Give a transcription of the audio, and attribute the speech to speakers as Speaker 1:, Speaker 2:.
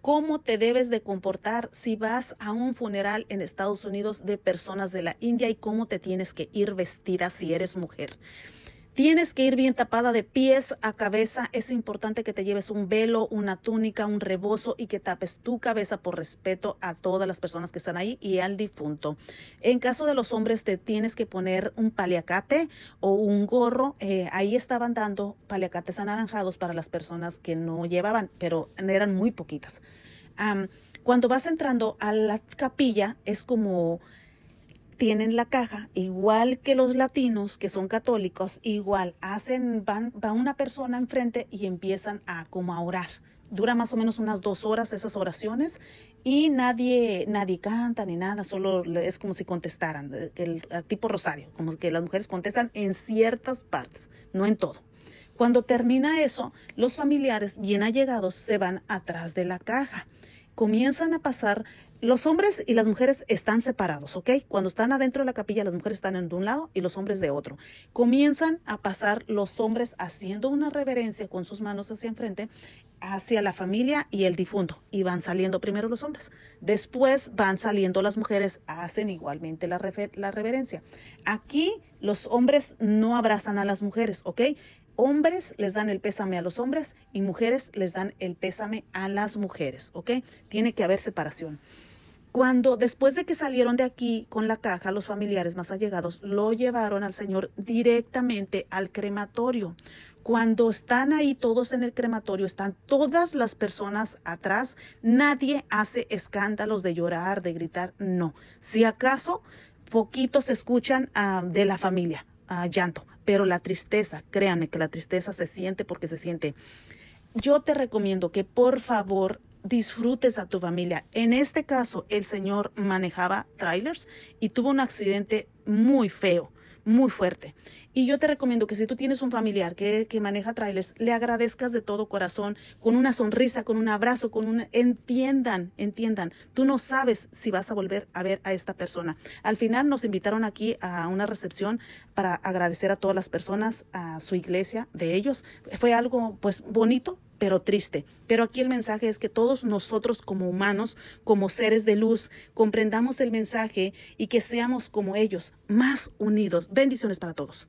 Speaker 1: cómo te debes de comportar si vas a un funeral en Estados Unidos de personas de la India y cómo te tienes que ir vestida si eres mujer. Tienes que ir bien tapada de pies a cabeza. Es importante que te lleves un velo, una túnica, un rebozo y que tapes tu cabeza por respeto a todas las personas que están ahí y al difunto. En caso de los hombres, te tienes que poner un paliacate o un gorro. Eh, ahí estaban dando paliacates anaranjados para las personas que no llevaban, pero eran muy poquitas. cuando vas entrando a la capilla, es como tienen la caja, igual que los latinos que son católicos, igual hacen, van, va una persona enfrente y empiezan a como orar. Dura más o menos unas dos horas esas oraciones y nadie, nadie canta ni nada, solo es como si contestaran, eh, el, el tipo rosario, como que las mujeres contestan en ciertas partes, no en todo. Cuando termina eso, los familiares bien allegados se van atrás de la caja comienzan a pasar, los hombres y las mujeres están separados, ¿ok? Cuando están adentro de la capilla, las mujeres están de un lado y los hombres de otro. Comienzan a pasar los hombres haciendo una reverencia con sus manos hacia enfrente hacia la familia y el difunto. Y van saliendo primero los hombres. Después van saliendo las mujeres, hacen igualmente la, reverencia. Aquí los hombres no abrazan a las mujeres, ¿ok? hombres les dan el pésame a los hombres y mujeres les dan el pésame a las mujeres, ¿ok? Tiene que haber separación. Cuando después de que salieron de aquí con la caja, los familiares más allegados lo llevaron al señor directamente al crematorio. Cuando están ahí todos en el crematorio, están todas las personas atrás, nadie hace escándalos de llorar, de gritar, no. Si acaso, poquitos escuchan ah, de la familia ah, llanto, pero la tristeza, créanme que la tristeza se siente porque se siente. Yo te recomiendo que por favor disfrutes a tu familia. En este caso, el señor manejaba trailers y tuvo un accidente muy feo, muy fuerte. Y yo te recomiendo que si tú tienes un familiar que, maneja trailers, le agradezcas de todo corazón, con una sonrisa, con un abrazo, con un... Entiendan, entiendan, tú no sabes si vas a volver a ver a esta persona. Al final nos invitaron aquí a una recepción para agradecer a todas las personas, a su iglesia, de ellos. Fue algo pues bonito, pero triste. Pero aquí el mensaje es que todos nosotros como humanos, como seres de luz, comprendamos el mensaje y que seamos como ellos, más unidos. Bendiciones para todos.